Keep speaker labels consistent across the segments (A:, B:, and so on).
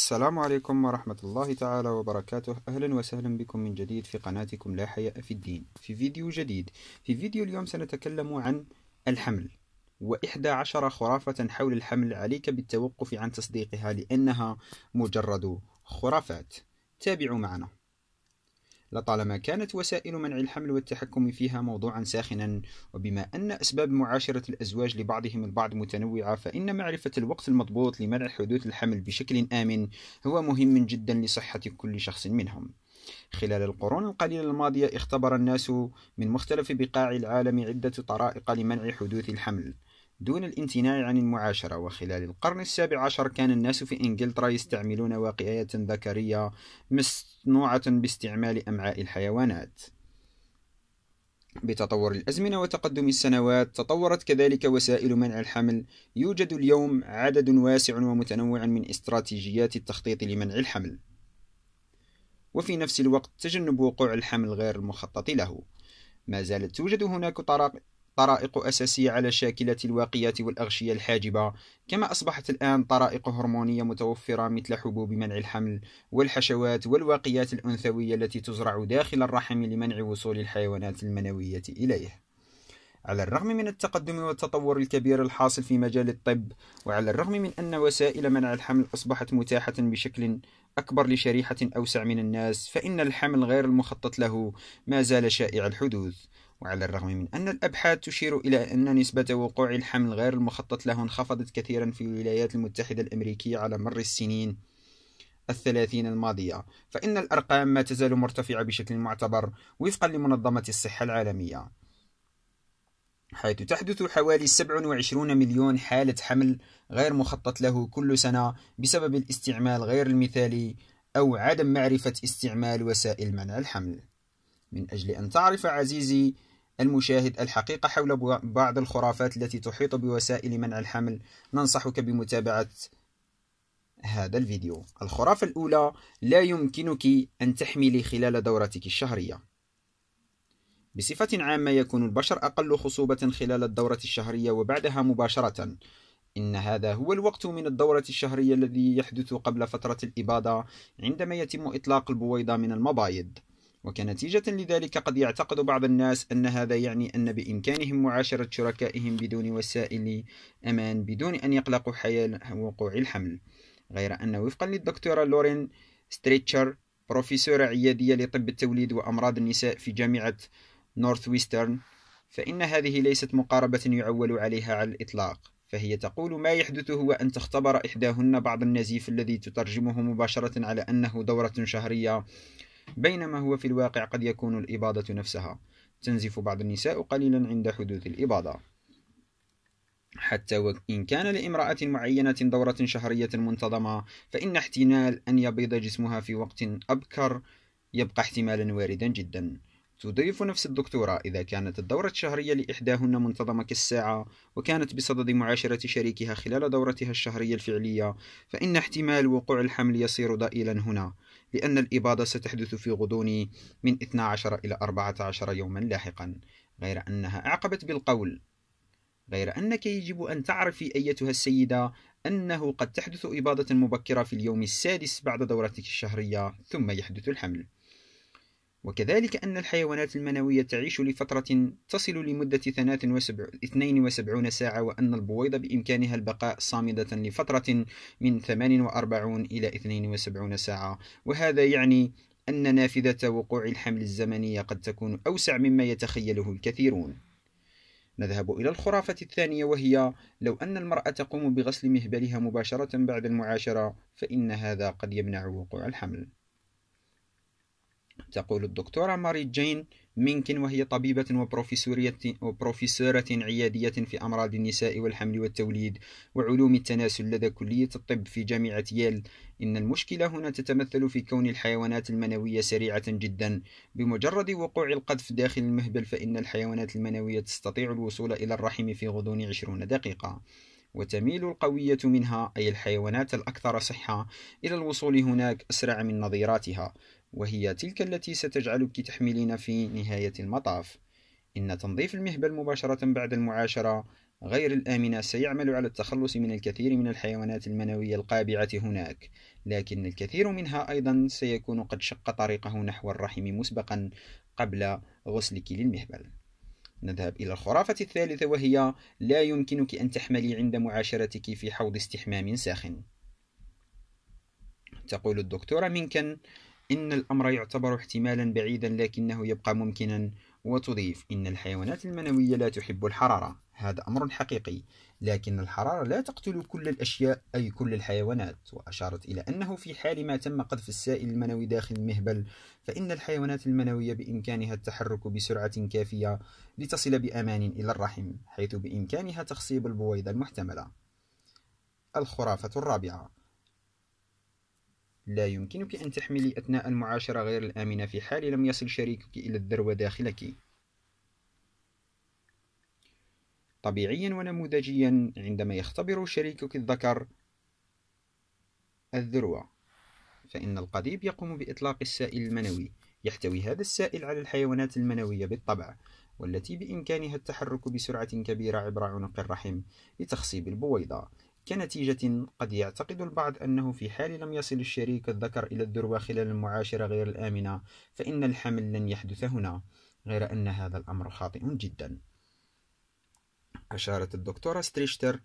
A: السلام عليكم ورحمة الله تعالى وبركاته أهلا وسهلا بكم من جديد في قناتكم لا حياء في الدين في فيديو جديد في فيديو اليوم سنتكلم عن الحمل وإحدى عشر خرافة حول الحمل عليك بالتوقف عن تصديقها لأنها مجرد خرافات تابعوا معنا لطالما كانت وسائل منع الحمل والتحكم فيها موضوعا ساخنا وبما أن أسباب معاشرة الأزواج لبعضهم البعض متنوعة فإن معرفة الوقت المضبوط لمنع حدوث الحمل بشكل آمن هو مهم جدا لصحة كل شخص منهم خلال القرون القليلة الماضية اختبر الناس من مختلف بقاع العالم عدة طرائق لمنع حدوث الحمل دون الامتناع عن المعاشرة وخلال القرن السابع عشر كان الناس في إنجلترا يستعملون واقعية ذكرية مصنوعة باستعمال أمعاء الحيوانات بتطور الأزمنة وتقدم السنوات تطورت كذلك وسائل منع الحمل يوجد اليوم عدد واسع ومتنوع من استراتيجيات التخطيط لمنع الحمل وفي نفس الوقت تجنب وقوع الحمل غير المخطط له ما زالت توجد هناك طرائق أساسية على شاكلة الواقيات والأغشية الحاجبة كما أصبحت الآن طرائق هرمونية متوفرة مثل حبوب منع الحمل والحشوات والواقيات الأنثوية التي تزرع داخل الرحم لمنع وصول الحيوانات المنوية إليه على الرغم من التقدم والتطور الكبير الحاصل في مجال الطب وعلى الرغم من أن وسائل منع الحمل أصبحت متاحة بشكل أكبر لشريحة أوسع من الناس فإن الحمل غير المخطط له ما زال شائع الحدوث وعلى الرغم من أن الأبحاث تشير إلى أن نسبة وقوع الحمل غير المخطط له انخفضت كثيرا في الولايات المتحدة الأمريكية على مر السنين الثلاثين الماضية فإن الأرقام ما تزال مرتفعة بشكل معتبر وفقا لمنظمة الصحة العالمية حيث تحدث حوالي 27 مليون حالة حمل غير مخطط له كل سنة بسبب الاستعمال غير المثالي أو عدم معرفة استعمال وسائل منع الحمل من أجل أن تعرف عزيزي المشاهد الحقيقة حول بعض الخرافات التي تحيط بوسائل منع الحمل ننصحك بمتابعة هذا الفيديو الخرافة الأولى لا يمكنك أن تحملي خلال دورتك الشهرية بصفة عامة يكون البشر أقل خصوبة خلال الدورة الشهرية وبعدها مباشرة إن هذا هو الوقت من الدورة الشهرية الذي يحدث قبل فترة الإباضة عندما يتم إطلاق البويضة من المبايض وكنتيجة لذلك قد يعتقد بعض الناس أن هذا يعني أن بإمكانهم معاشرة شركائهم بدون وسائل أمان بدون أن يقلقوا حيال وقوع الحمل غير أن وفقا للدكتورة لورين ستريتشر بروفيسورة عيادية لطب التوليد وأمراض النساء في جامعة نورث ويسترن فإن هذه ليست مقاربة يعول عليها على الإطلاق فهي تقول ما يحدث هو أن تختبر إحداهن بعض النزيف الذي تترجمه مباشرة على أنه دورة شهرية بينما هو في الواقع قد يكون الإباضة نفسها تنزف بعض النساء قليلا عند حدوث الإباضة حتى وإن كان لامرأة معينة دورة شهرية منتظمة فإن احتمال أن يبيض جسمها في وقت أبكر يبقى احتمالا واردا جدا تضيف نفس الدكتورة إذا كانت الدورة الشهرية لإحداهن منتظمة كالساعة وكانت بصدد معاشرة شريكها خلال دورتها الشهرية الفعلية فإن احتمال وقوع الحمل يصير ضئيلا هنا لأن الإباضة ستحدث في غضون من 12 إلى 14 يوما لاحقا غير أنها أعقبت بالقول غير أنك يجب أن تعرفي أيتها السيدة أنه قد تحدث إباضة مبكرة في اليوم السادس بعد دورتك الشهرية ثم يحدث الحمل وكذلك أن الحيوانات المنوية تعيش لفترة تصل لمدة 72 ساعة وأن البويضة بإمكانها البقاء صامدة لفترة من 48 إلى 72 ساعة وهذا يعني أن نافذة وقوع الحمل الزمنية قد تكون أوسع مما يتخيله الكثيرون نذهب إلى الخرافة الثانية وهي لو أن المرأة تقوم بغسل مهبلها مباشرة بعد المعاشرة فإن هذا قد يمنع وقوع الحمل تقول الدكتورة ماري جين مينكن وهي طبيبة وبروفيسورية وبروفيسورة عيادية في أمراض النساء والحمل والتوليد وعلوم التناسل لدى كلية الطب في جامعة ييل إن المشكلة هنا تتمثل في كون الحيوانات المنوية سريعة جدا بمجرد وقوع القذف داخل المهبل فإن الحيوانات المنوية تستطيع الوصول إلى الرحم في غضون 20 دقيقة وتميل القوية منها أي الحيوانات الأكثر صحة إلى الوصول هناك أسرع من نظيراتها وهي تلك التي ستجعلك تحملين في نهاية المطاف إن تنظيف المهبل مباشرة بعد المعاشرة غير الآمنة سيعمل على التخلص من الكثير من الحيوانات المنوية القابعة هناك، لكن الكثير منها أيضا سيكون قد شق طريقه نحو الرحم مسبقا قبل غسلك للمهبل. نذهب إلى الخرافة الثالثة وهي لا يمكنك أن تحملي عند معاشرتك في حوض استحمام ساخن. تقول الدكتورة مينكن إن الأمر يعتبر احتمالا بعيدا لكنه يبقى ممكنا وتضيف إن الحيوانات المنوية لا تحب الحرارة هذا أمر حقيقي لكن الحرارة لا تقتل كل الأشياء أي كل الحيوانات وأشارت إلى أنه في حال ما تم قذف السائل المنوي داخل المهبل فإن الحيوانات المنوية بإمكانها التحرك بسرعة كافية لتصل بأمان إلى الرحم حيث بإمكانها تخصيب البويضة المحتملة الخرافة الرابعة لا يمكنك أن تحملي أثناء المعاشرة غير الآمنة في حال لم يصل شريكك إلى الذروة داخلك طبيعيا ونموذجيا عندما يختبر شريكك الذكر الذروة فإن القضيب يقوم بإطلاق السائل المنوي يحتوي هذا السائل على الحيوانات المنوية بالطبع والتي بإمكانها التحرك بسرعة كبيرة عبر عنق الرحم لتخصيب البويضة كنتيجة قد يعتقد البعض أنه في حال لم يصل الشريك الذكر إلى الذروة خلال المعاشرة غير الآمنة فإن الحمل لن يحدث هنا غير أن هذا الأمر خاطئ جدا أشارت الدكتورة ستريشتر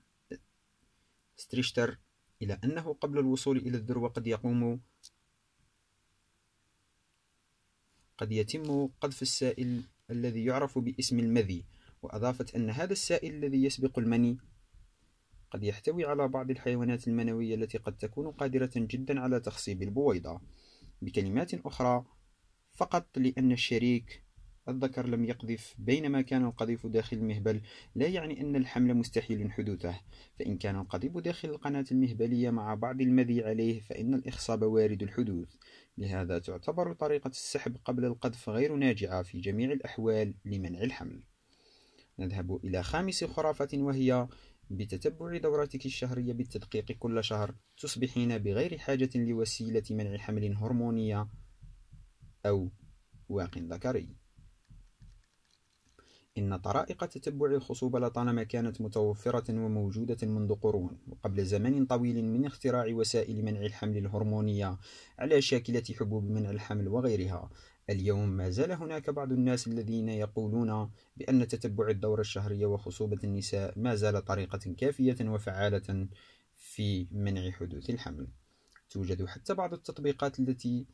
A: ستريشتر إلى أنه قبل الوصول إلى الذروة قد يقوم قد يتم قذف السائل الذي يعرف باسم المذي وأضافت أن هذا السائل الذي يسبق المني قد يحتوي على بعض الحيوانات المنوية التي قد تكون قادرة جدا على تخصيب البويضة بكلمات أخرى فقط لأن الشريك الذكر لم يقذف بينما كان القذيف داخل المهبل لا يعني أن الحمل مستحيل حدوثه فإن كان القذيف داخل القناة المهبلية مع بعض المذي عليه فإن الإخصاب وارد الحدوث لهذا تعتبر طريقة السحب قبل القذف غير ناجعة في جميع الأحوال لمنع الحمل نذهب إلى خامس خرافة وهي بتتبع دوراتك الشهرية بالتدقيق كل شهر تصبحين بغير حاجة لوسيلة منع حمل هرمونية أو واق ذكري إن طرائق تتبع الخصوبة لطالما كانت متوفرة وموجودة منذ قرون وقبل زمن طويل من اختراع وسائل منع الحمل الهرمونية على شاكلة حبوب منع الحمل وغيرها اليوم ما زال هناك بعض الناس الذين يقولون بأن تتبع الدورة الشهرية وخصوبة النساء ما زال طريقة كافية وفعالة في منع حدوث الحمل توجد حتى بعض التطبيقات التي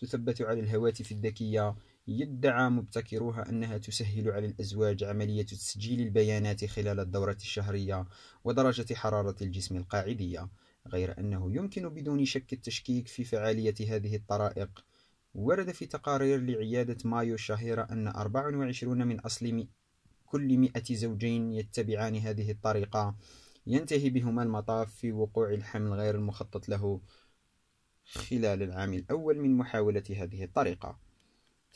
A: تثبت على الهواتف الذكية يدعى مبتكروها أنها تسهل على الأزواج عملية تسجيل البيانات خلال الدورة الشهرية ودرجة حرارة الجسم القاعدية غير أنه يمكن بدون شك التشكيك في فعالية هذه الطرائق ورد في تقارير لعيادة مايو الشهيرة أن 24 من أصل كل 100 زوجين يتبعان هذه الطريقة ينتهي بهما المطاف في وقوع الحمل غير المخطط له خلال العام الأول من محاولة هذه الطريقة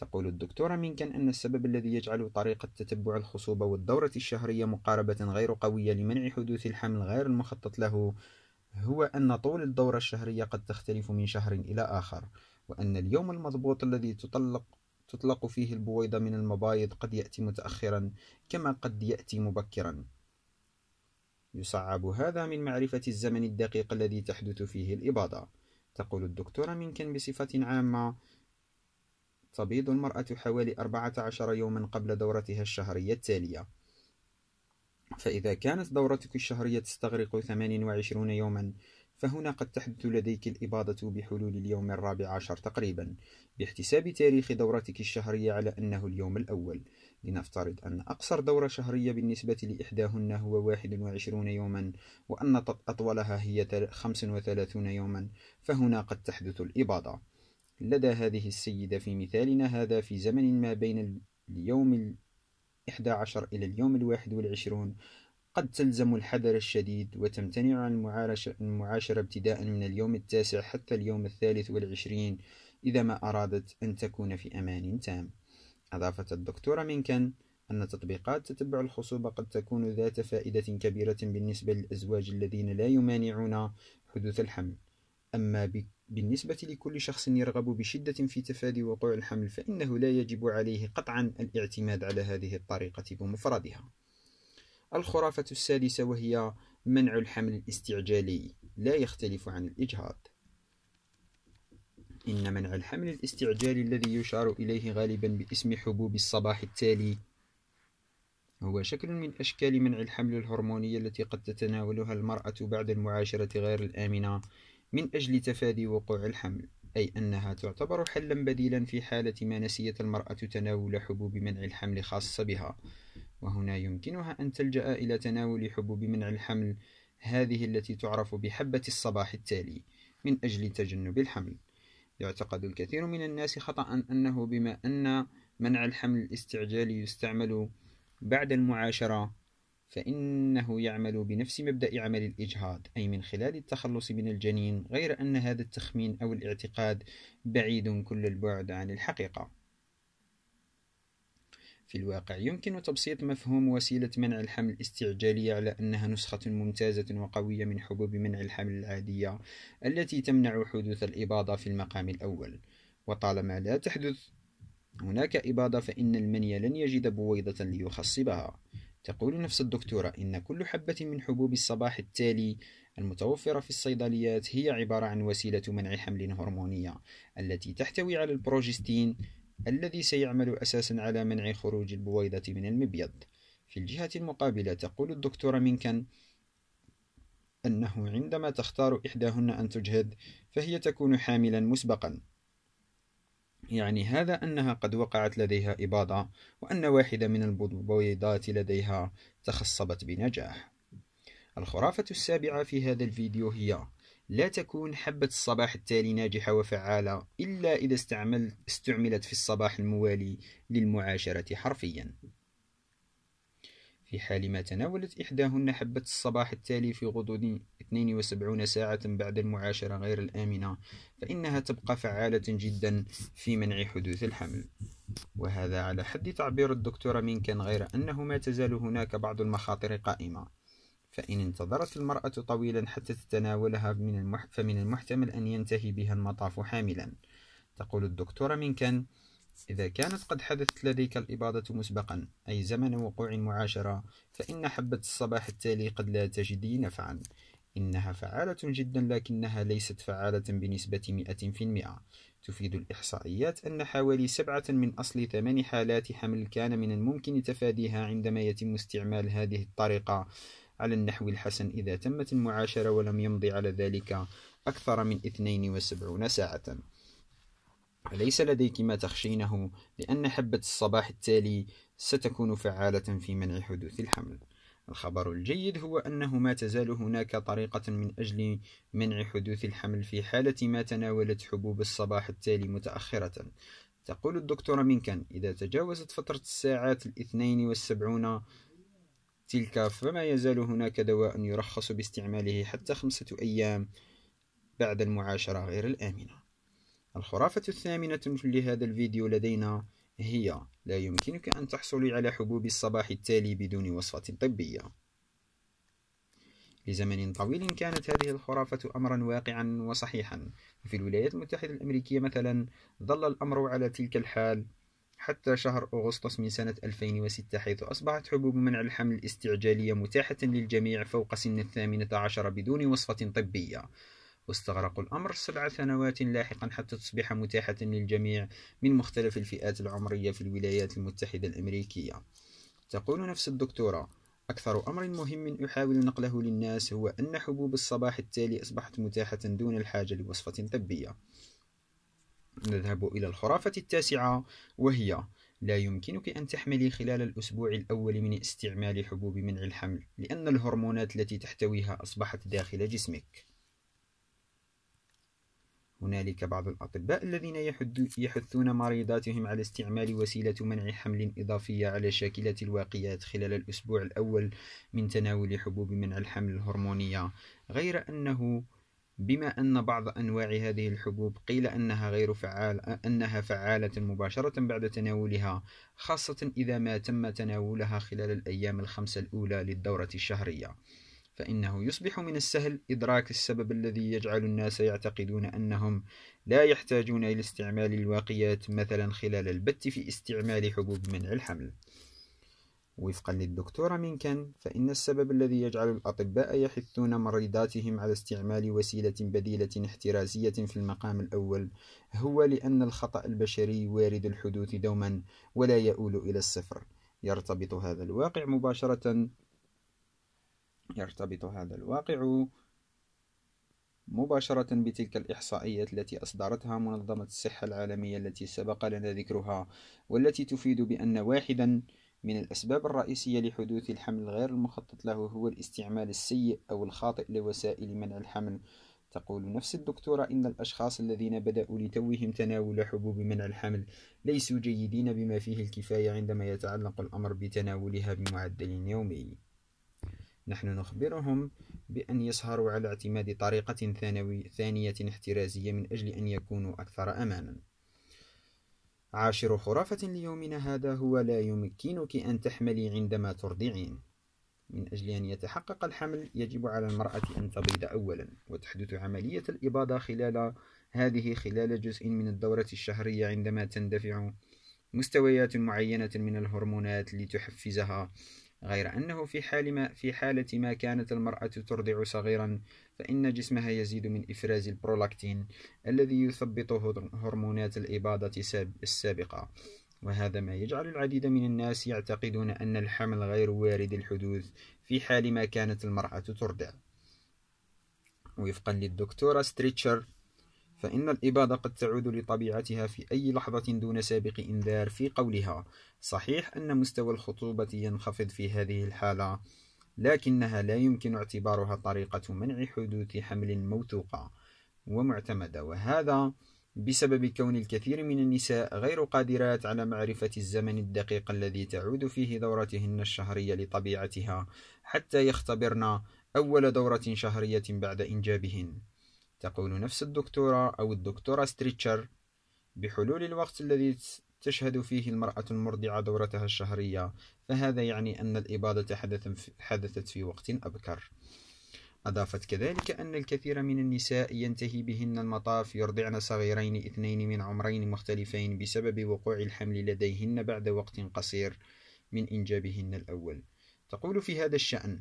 A: تقول الدكتورة مينكن أن السبب الذي يجعل طريقة تتبع الخصوبة والدورة الشهرية مقاربة غير قوية لمنع حدوث الحمل غير المخطط له هو أن طول الدورة الشهرية قد تختلف من شهر إلى آخر وأن اليوم المضبوط الذي تطلق تطلق فيه البويضة من المبايض قد يأتي متأخرا كما قد يأتي مبكرا يصعب هذا من معرفة الزمن الدقيق الذي تحدث فيه الإباضة تقول الدكتورة مينكن بصفة عامة تبيض المرأة حوالي 14 يوما قبل دورتها الشهرية التالية فإذا كانت دورتك الشهرية تستغرق 28 يوما فهنا قد تحدث لديك الإباضة بحلول اليوم الرابع عشر تقريبا باحتساب تاريخ دورتك الشهرية على أنه اليوم الأول لنفترض أن أقصر دورة شهرية بالنسبة لإحداهن هو 21 يوما وأن أطولها هي 35 يوما فهنا قد تحدث الإباضة لدى هذه السيدة في مثالنا هذا في زمن ما بين اليوم الإحدى عشر إلى اليوم الواحد والعشرون قد تلزم الحذر الشديد وتمتنع عن المعاشرة ابتداء من اليوم التاسع حتى اليوم الثالث والعشرين إذا ما أرادت أن تكون في أمان تام أضافت الدكتورة منكن أن تطبيقات تتبع الخصوبة قد تكون ذات فائدة كبيرة بالنسبة للأزواج الذين لا يمانعون حدوث الحمل أما بك بالنسبة لكل شخص يرغب بشدة في تفادي وقوع الحمل فإنه لا يجب عليه قطعا الاعتماد على هذه الطريقة بمفردها الخرافة السادسة وهي منع الحمل الاستعجالي لا يختلف عن الإجهاض إن منع الحمل الاستعجالي الذي يشار إليه غالبا باسم حبوب الصباح التالي هو شكل من أشكال منع الحمل الهرمونية التي قد تتناولها المرأة بعد المعاشرة غير الآمنة من أجل تفادي وقوع الحمل أي أنها تعتبر حلا بديلا في حالة ما نسيت المرأة تناول حبوب منع الحمل خاصة بها وهنا يمكنها أن تلجأ إلى تناول حبوب منع الحمل هذه التي تعرف بحبة الصباح التالي من أجل تجنب الحمل يعتقد الكثير من الناس خطأ أنه بما أن منع الحمل الاستعجالي يستعمل بعد المعاشرة فإنه يعمل بنفس مبدأ عمل الإجهاض أي من خلال التخلص من الجنين غير أن هذا التخمين أو الاعتقاد بعيد كل البعد عن الحقيقة في الواقع يمكن تبسيط مفهوم وسيلة منع الحمل الاستعجالية على أنها نسخة ممتازة وقوية من حبوب منع الحمل العادية التي تمنع حدوث الإباضة في المقام الأول وطالما لا تحدث هناك إباضة فإن المني لن يجد بويضة ليخصبها تقول نفس الدكتورة إن كل حبة من حبوب الصباح التالي المتوفرة في الصيدليات هي عبارة عن وسيلة منع حمل هرمونية التي تحتوي على البروجستين الذي سيعمل أساسا على منع خروج البويضة من المبيض في الجهة المقابلة تقول الدكتورة مينكن أنه عندما تختار إحداهن أن تجهد فهي تكون حاملا مسبقا يعني هذا أنها قد وقعت لديها إباضة وأن واحدة من البويضات لديها تخصبت بنجاح الخرافة السابعة في هذا الفيديو هي لا تكون حبة الصباح التالي ناجحة وفعالة إلا إذا استعملت في الصباح الموالي للمعاشرة حرفياً في حال ما تناولت إحداهن حبة الصباح التالي في غضون 72 ساعة بعد المعاشرة غير الآمنة فإنها تبقى فعالة جدا في منع حدوث الحمل وهذا على حد تعبير الدكتورة مينكن غير أنه ما تزال هناك بعض المخاطر قائمة فإن انتظرت المرأة طويلا حتى تتناولها من المح... فمن المحتمل أن ينتهي بها المطاف حاملا تقول الدكتورة مينكن إذا كانت قد حدثت لديك الإباضة مسبقا أي زمن وقوع المعاشرة فإن حبة الصباح التالي قد لا تجدي نفعا إنها فعالة جدا لكنها ليست فعالة بنسبة 100% تفيد الإحصائيات أن حوالي سبعة من أصل ثمان حالات حمل كان من الممكن تفاديها عندما يتم استعمال هذه الطريقة على النحو الحسن إذا تمت المعاشرة ولم يمضي على ذلك أكثر من 72 ساعة أليس لديك ما تخشينه لأن حبة الصباح التالي ستكون فعالة في منع حدوث الحمل؟ الخبر الجيد هو أنه ما تزال هناك طريقة من أجل منع حدوث الحمل في حالة ما تناولت حبوب الصباح التالي متأخرة تقول الدكتورة مينكن إذا تجاوزت فترة الساعات الاثنين والسبعون تلك فما يزال هناك دواء يرخص باستعماله حتى خمسة أيام بعد المعاشرة غير الآمنة الخرافة الثامنة لهذا الفيديو لدينا هي لا يمكنك أن تحصلي على حبوب الصباح التالي بدون وصفة طبية لزمن طويل كانت هذه الخرافة أمرا واقعا وصحيحا في الولايات المتحدة الأمريكية مثلا ظل الأمر على تلك الحال حتى شهر أغسطس من سنة 2006 حيث أصبحت حبوب منع الحمل الاستعجالية متاحة للجميع فوق سن الثامنة عشر بدون وصفة طبية واستغرق الأمر سبع سنوات لاحقا حتى تصبح متاحة للجميع من مختلف الفئات العمرية في الولايات المتحدة الأمريكية تقول نفس الدكتورة أكثر أمر مهم أحاول نقله للناس هو أن حبوب الصباح التالي أصبحت متاحة دون الحاجة لوصفة طبية نذهب إلى الخرافة التاسعة وهي لا يمكنك أن تحملي خلال الأسبوع الأول من استعمال حبوب منع الحمل لأن الهرمونات التي تحتويها أصبحت داخل جسمك هنالك بعض الأطباء الذين يحثون مريضاتهم على استعمال وسيلة منع حمل إضافية على شاكلة الواقيات خلال الأسبوع الأول من تناول حبوب منع الحمل الهرمونية غير أنه بما أن بعض أنواع هذه الحبوب قيل أنها غير فعال أنها فعالة مباشرة بعد تناولها خاصة إذا ما تم تناولها خلال الأيام الخمسة الأولى للدورة الشهرية فإنه يصبح من السهل إدراك السبب الذي يجعل الناس يعتقدون أنهم لا يحتاجون إلى استعمال الواقيات مثلا خلال البت في استعمال حبوب منع الحمل وفقا للدكتورة مينكن فإن السبب الذي يجعل الأطباء يحثون مريضاتهم على استعمال وسيلة بديلة احترازية في المقام الأول هو لأن الخطأ البشري وارد الحدوث دوما ولا يؤول إلى الصفر يرتبط هذا الواقع مباشرة يرتبط هذا الواقع مباشرة بتلك الإحصائيات التي أصدرتها منظمة الصحة العالمية التي سبق لنا ذكرها والتي تفيد بأن واحدا من الأسباب الرئيسية لحدوث الحمل غير المخطط له هو الاستعمال السيء أو الخاطئ لوسائل منع الحمل تقول نفس الدكتورة إن الأشخاص الذين بدأوا لتوهم تناول حبوب منع الحمل ليسوا جيدين بما فيه الكفاية عندما يتعلق الأمر بتناولها بمعدل يومي نحن نخبرهم بأن يسهروا على اعتماد طريقة ثانوي ثانية احترازية من أجل أن يكونوا أكثر أمانا عاشر خرافة ليومنا هذا هو لا يمكنك أن تحملي عندما ترضعين من أجل أن يتحقق الحمل يجب على المرأة أن تبيض أولا وتحدث عملية الإباضة خلال هذه خلال جزء من الدورة الشهرية عندما تندفع مستويات معينة من الهرمونات لتحفزها غير أنه في حال ما في حالة ما كانت المرأة ترضع صغيرا فإن جسمها يزيد من إفراز البرولاكتين الذي يثبط هرمونات الإباضة السابقة وهذا ما يجعل العديد من الناس يعتقدون أن الحمل غير وارد الحدوث في حال ما كانت المرأة ترضع وفقا للدكتورة ستريتشر فإن الإبادة قد تعود لطبيعتها في أي لحظة دون سابق إنذار في قولها صحيح أن مستوى الخطوبة ينخفض في هذه الحالة لكنها لا يمكن اعتبارها طريقة منع حدوث حمل موثوقة ومعتمدة وهذا بسبب كون الكثير من النساء غير قادرات على معرفة الزمن الدقيق الذي تعود فيه دورتهن الشهرية لطبيعتها حتى يختبرن أول دورة شهرية بعد إنجابهن تقول نفس الدكتورة أو الدكتورة ستريتشر بحلول الوقت الذي تشهد فيه المرأة المرضعة دورتها الشهرية فهذا يعني أن الإباضة حدثت في وقت أبكر أضافت كذلك أن الكثير من النساء ينتهي بهن المطاف يرضعن صغيرين اثنين من عمرين مختلفين بسبب وقوع الحمل لديهن بعد وقت قصير من إنجابهن الأول تقول في هذا الشأن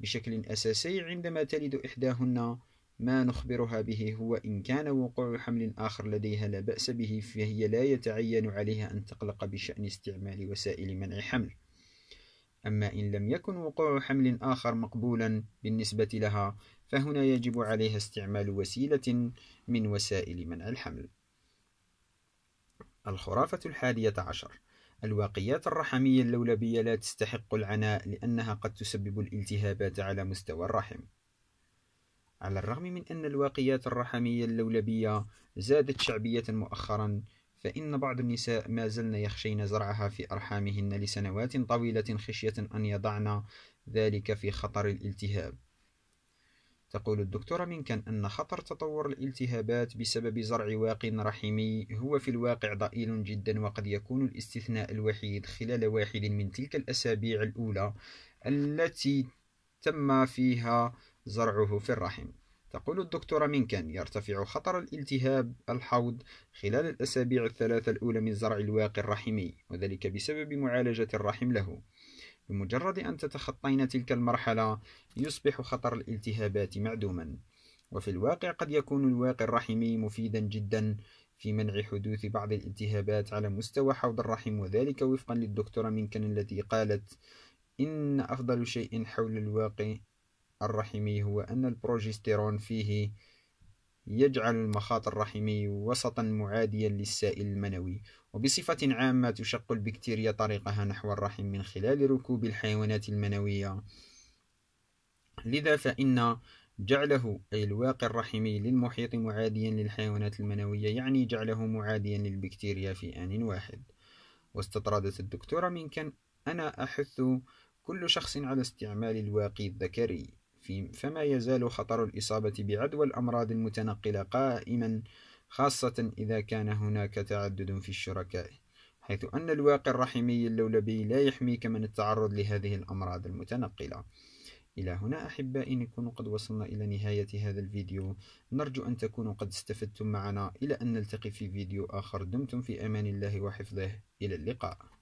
A: بشكل أساسي عندما تلد إحداهن ما نخبرها به هو إن كان وقوع حمل آخر لديها لا بأس به فهي لا يتعين عليها أن تقلق بشأن استعمال وسائل منع حمل أما إن لم يكن وقوع حمل آخر مقبولا بالنسبة لها فهنا يجب عليها استعمال وسيلة من وسائل منع الحمل الخرافة الحادية عشر الواقيات الرحمية اللولبية لا تستحق العناء لأنها قد تسبب الالتهابات على مستوى الرحم على الرغم من أن الواقيات الرحمية اللولبية زادت شعبية مؤخرا فإن بعض النساء ما زلن يخشين زرعها في أرحامهن لسنوات طويلة خشية أن يضعن ذلك في خطر الالتهاب تقول الدكتورة مينكان أن خطر تطور الالتهابات بسبب زرع واق رحمي هو في الواقع ضئيل جدا وقد يكون الاستثناء الوحيد خلال واحد من تلك الأسابيع الأولى التي تم فيها زرعه في الرحم تقول الدكتورة مينكان يرتفع خطر الالتهاب الحوض خلال الأسابيع الثلاثة الأولى من زرع الواقي الرحمي وذلك بسبب معالجة الرحم له بمجرد أن تتخطين تلك المرحلة يصبح خطر الالتهابات معدوما وفي الواقع قد يكون الواقي الرحمي مفيدا جدا في منع حدوث بعض الالتهابات على مستوى حوض الرحم وذلك وفقا للدكتورة مينكن التي قالت إن أفضل شيء حول الواقي الرحمي هو أن البروجستيرون فيه يجعل المخاط الرحمي وسطا معاديا للسائل المنوي وبصفة عامة تشق البكتيريا طريقها نحو الرحم من خلال ركوب الحيوانات المنوية لذا فإن جعله أي الواقي الرحمي للمحيط معاديا للحيوانات المنوية يعني جعله معاديا للبكتيريا في آن واحد واستطردت الدكتورة من كان أنا أحث كل شخص على استعمال الواقي الذكري فما يزال خطر الإصابة بعدوى الأمراض المتنقلة قائما خاصة إذا كان هناك تعدد في الشركاء حيث أن الواقع الرحمي اللولبي لا يحميك من التعرض لهذه الأمراض المتنقلة إلى هنا أحبائي نكون قد وصلنا إلى نهاية هذا الفيديو نرجو أن تكونوا قد استفدتم معنا إلى أن نلتقي في فيديو آخر دمتم في أمان الله وحفظه إلى اللقاء